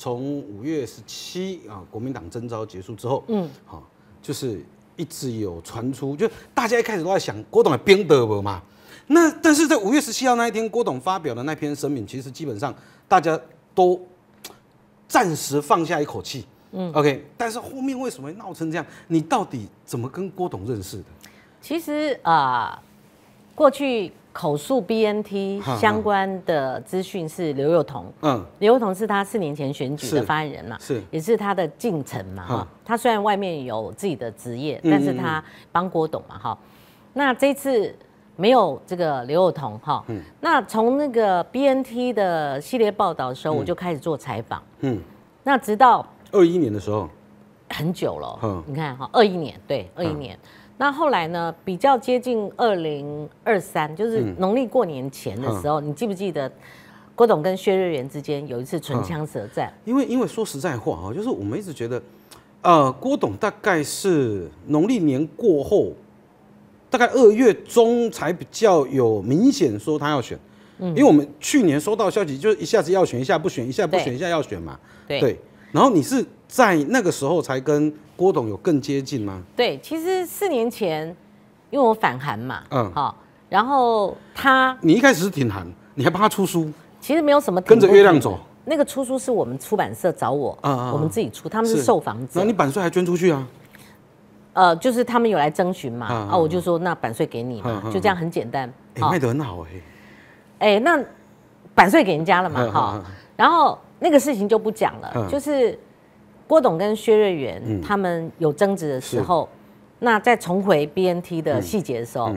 从五月十七啊，国民党征召结束之后，嗯，好，就是一直有传出，就大家一开始都在想郭董的品德嘛。那但是在五月十七号那一天，郭董发表的那篇声明，其实基本上大家都暂时放下一口气，嗯，OK。但是后面为什么会闹成这样？你到底怎么跟郭董认识的？其实啊，过去。口述 B N T 相关的资讯是刘幼彤，嗯，刘幼彤是她四年前选举的发言人嘛，是，也是她的近臣嘛，哈，她虽然外面有自己的职业，嗯但是她帮郭董嘛，哈，那这次没有这个刘幼彤，哈，嗯，那从那个 B N T 的系列报道的时候，我就开始做采访，嗯，那直到二一年的时候，很久了，嗯，你看哈，二一年，对，二一年。那后来呢？比较接近二零二三，就是农历过年前的时候，你记不记得郭董跟薛瑞元之间有一次唇枪舌战？因为因为说实在话啊，就是我们一直觉得，呃，郭董大概是农历年过后，大概二月中才比较有明显说他要选，因为我们去年收到消息就是一下子要选一下不选一下不选一下要选嘛，对。然后你是在那个时候才跟郭董有更接近吗？对，其实四年前，因为我返韩嘛，嗯，好，然后他，你一开始是挺韩，你还帮他出书？其实没有什么，跟着月亮走那个出书是我们出版社找我，啊啊，我们自己出，他们是售房子，那你版税还捐出去啊？呃，就是他们有来征询嘛，啊，我就说那版税给你，嘛，就这样很简单，哎，卖的很好哎，哎，那版税给人家了嘛，哈，然后。那个事情就不讲了，就是郭董跟薛瑞元他们有争执的时候，那在重回 BNT 的细节的时候，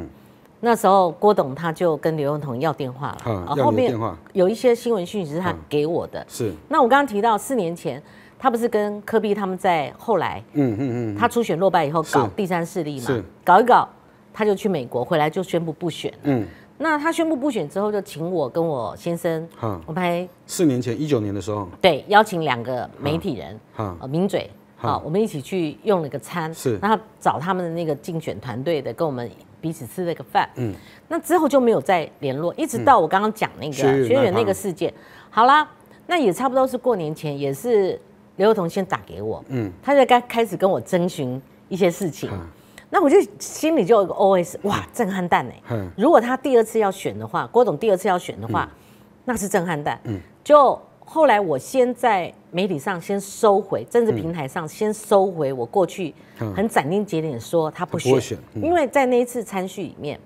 那时候郭董他就跟刘永彤要电话了。啊，后面有一些新闻讯息是他给我的。是，那我刚刚提到四年前，他不是跟科比他们在后来，嗯嗯嗯，他初选落败以后搞第三势力嘛，搞一搞他就去美国回来就宣布不选嗯。那他宣布不选之后，就请我跟我先生，我们还四年前一九年的时候，对邀请两个媒体人，哈名嘴，好，我们一起去用了个餐，是，然后找他们的那个竞选团队的，跟我们彼此吃了个饭，嗯，那之后就没有再联络，一直到我刚刚讲那个学员那个事件，好了，那也差不多是过年前，也是刘同彤先打给我，嗯，他在该开始跟我征询一些事情。那我就心里就有个 OS，哇，震撼弹呢。如果他第二次要选的话，郭董第二次要选的话，那是震撼弹。嗯，就后来我先在媒体上先收回，政治平台上先收回我过去很斩钉截铁说他不选，因为在那一次参叙里面，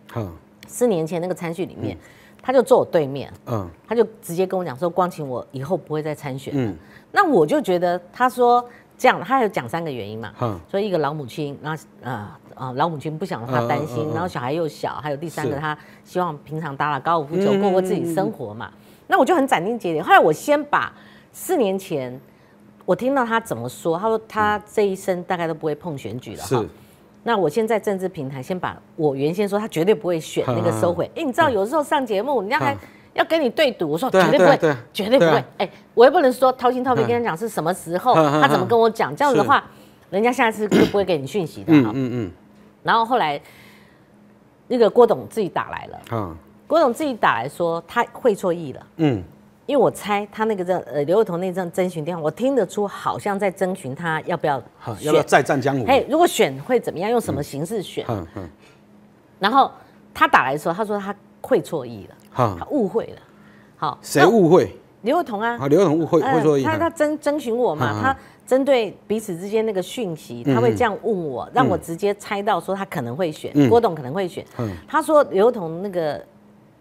四年前那个参叙里面，他就坐我对面，嗯，他就直接跟我讲说，光晴我以后不会再参选了。那我就觉得他说。这样，他有讲三个原因嘛？嗯，所以一个老母亲，然后呃呃老母亲不想他担心，然后小孩又小，还有第三个他希望平常打打高尔夫球过过自己生活嘛。那我就很斩钉截铁。后来我先把四年前我听到他怎么说，他说他这一生大概都不会碰选举了哈。那我现在政治平台先把我原先说他绝对不会选那个收回，哎，你知道有时候上节目人家还。要跟你对赌，我说绝对不会，绝对不会。哎，我又不能说掏心掏肺跟他讲是什么时候，他怎么跟我讲，这样子的话，人家下次就不会给你讯息的。嗯嗯嗯。然后后来，那个郭董自己打来了。嗯。郭董自己打来说他会错意了。嗯。因为我猜他那个证，呃刘伟彤那阵征询电话，我听得出好像在征询他要不要，要不要再战江湖？哎，如果选会怎么样？用什么形式选？然后他打来候，他说他。会错意了，他误会了。好，谁误会？刘友彤啊，啊，刘友彤误会，会错意。他他征征询我嘛，他针对彼此之间那个讯息，他会这样问我，让我直接猜到说他可能会选郭董，可能会选。他说刘友彤那个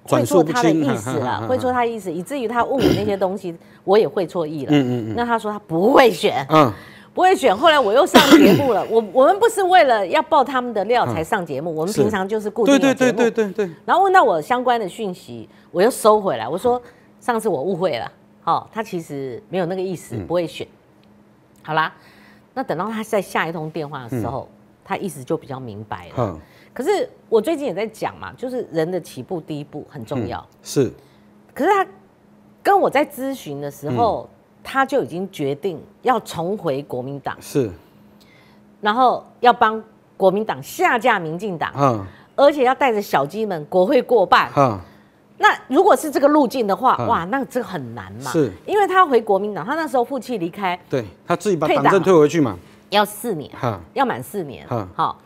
会错他的意思了，会错他的意思，以至于他问我那些东西，我也会错意了。嗯嗯嗯。那他说他不会选。嗯。不会选。后来我又上 节目了。我我们不是为了要爆他们的料才上节目，我们平常就是固定的节目。对对对对对对。然后问到我相关的讯息，我又收回来。我说上次我误会了。好，他其实没有那个意思，不会选。好啦，那等到他在下一通电话的时候，他意思就比较明白了。可是我最近也在讲嘛，就是人的起步第一步很重要。是。可是他跟我在咨询的时候。他就已经决定要重回国民党，是，然后要帮国民党下架民进党，嗯，而且要带着小鸡们国会过半，嗯，那如果是这个路径的话，哇，那这个很难嘛，是，因为他要回国民党，他那时候负气离开，对他自己把党证退回去嘛，要四年，哈，要满四年，嗯，好，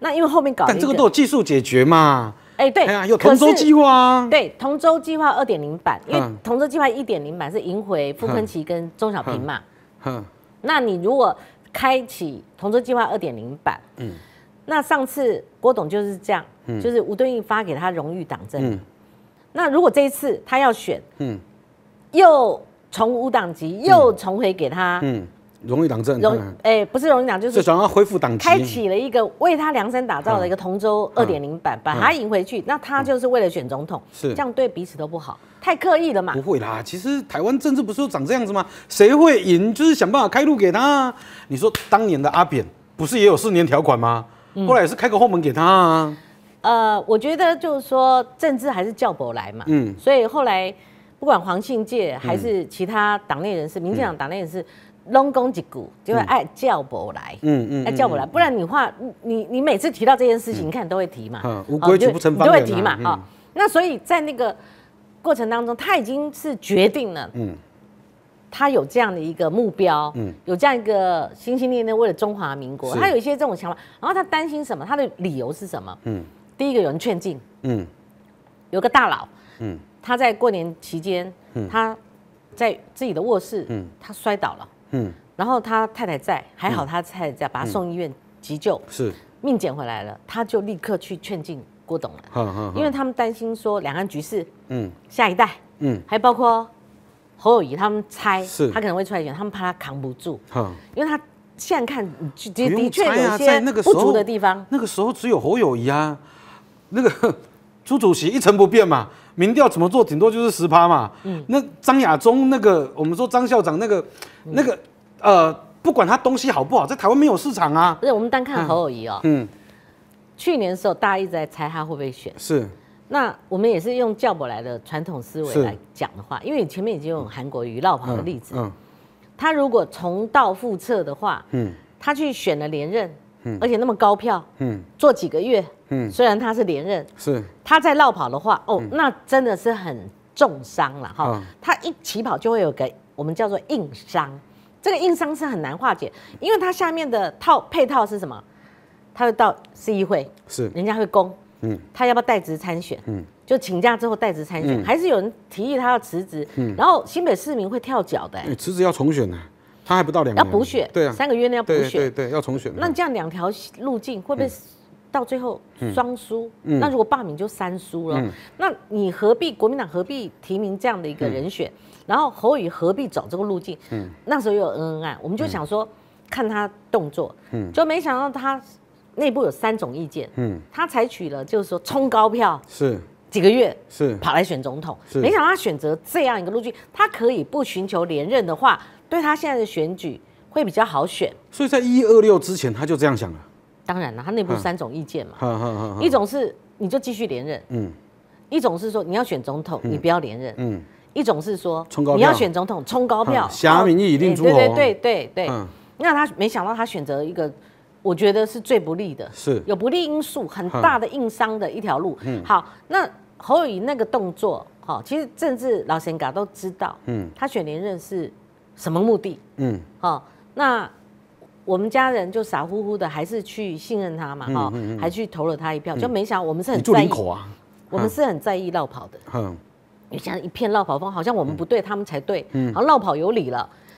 那因为后面搞，但这个都有技术解决嘛。哎，对，有同舟计划，对同舟计划二点零版，因为同舟计划一点零版是迎回傅昆琪跟钟小平嘛。嗯，那你如果开启同舟计划二点零版，嗯，那上次郭董就是这样，就是吴敦义发给他荣誉党证。嗯，那如果这一次他要选，嗯，又从五党籍又重回给他，嗯。荣誉党政，荣哎，不是荣誉党，就是想要恢复党籍，开启了一个为他量身打造的一个同舟二点零版，把他赢回去。那他就是为了选总统，是这样对彼此都不好，太刻意了嘛？不会啦，其实台湾政治不是都长这样子吗？谁会赢就是想办法开路给他。你说当年的阿扁不是也有四年条款吗？后来也是开个后门给他。呃，我觉得就是说政治还是叫博来嘛。嗯，所以后来不管黄信介还是其他党内人士，民进党党内人士。拢讲一句，就会爱叫不来，嗯嗯，爱叫不来，不然你话，你你每次提到这件事情，你看都会提嘛，嗯，无规矩不成方都会提嘛，好，那所以在那个过程当中，他已经是决定了，嗯，他有这样的一个目标，嗯，有这样一个心心念念为了中华民国，他有一些这种想法，然后他担心什么？他的理由是什么？嗯，第一个有人劝进，嗯，有个大佬，嗯，他在过年期间，嗯，他在自己的卧室，嗯，他摔倒了。嗯，然后他太太在，还好他太太在，把他送医院急救，是命捡回来了，他就立刻去劝进郭董了，因为他们担心说两岸局势，嗯，下一代，嗯，还包括侯友谊，他们猜是，他可能会出来一点，他们怕他扛不住，因为他现在看，的确有些不足的地方，那个时候只有侯友谊啊，那个 朱主席一成不变嘛。民调怎么做？顶多就是十趴嘛。那张亚中那个，我们说张校长那个，那个呃，不管他东西好不好，在台湾没有市场啊。不是，我们单看侯友谊哦。嗯。去年的时候，大家一直在猜他会不会选。是。那我们也是用教出来的传统思维来讲的话，因为你前面已经用韩国瑜闹翻的例子，嗯。他如果重蹈覆辙的话，嗯，他去选了连任。而且那么高票，嗯，做几个月，嗯，虽然他是连任，是，他在绕跑的话，哦，那真的是很重伤了哈。他一起跑就会有个我们叫做硬伤，这个硬伤是很难化解，因为他下面的套配套是什么？他会到市议会，是，人家会攻，嗯，他要不要代职参选？嗯，就请假之后代职参选，还是有人提议他要辞职，嗯，然后新北市民会跳脚的，辞职要重选呢。他还不到两个月，要补选，对啊，三个月内要补选，对对，要重选。那这样两条路径会不会到最后双输？嗯，那如果罢免就三输了。嗯，那你何必国民党何必提名这样的一个人选？然后侯宇何必走这个路径？嗯，那时候又恩恩爱，我们就想说看他动作，嗯，就没想到他内部有三种意见，嗯，他采取了就是说冲高票，是几个月，是跑来选总统，没想到他选择这样一个路径，他可以不寻求连任的话。对他现在的选举会比较好选，所以在一二六之前他就这样想了。当然了，他内部三种意见嘛，一种是你就继续连任，嗯；一种是说你要选总统，你不要连任，嗯；一种是说你要选总统冲高票，侠面你一定对对对对对，那他没想到他选择一个我觉得是最不利的，是有不利因素很大的硬伤的一条路。好，那侯友宜那个动作，哈，其实政治老先嘎都知道，嗯，他选连任是。什么目的？嗯，好，那我们家人就傻乎乎的，还是去信任他嘛，哈，还去投了他一票，就没想我们是很在意，口啊，我们是很在意绕跑的，嗯，现一片绕跑风，好像我们不对，他们才对，嗯，好绕跑有理了。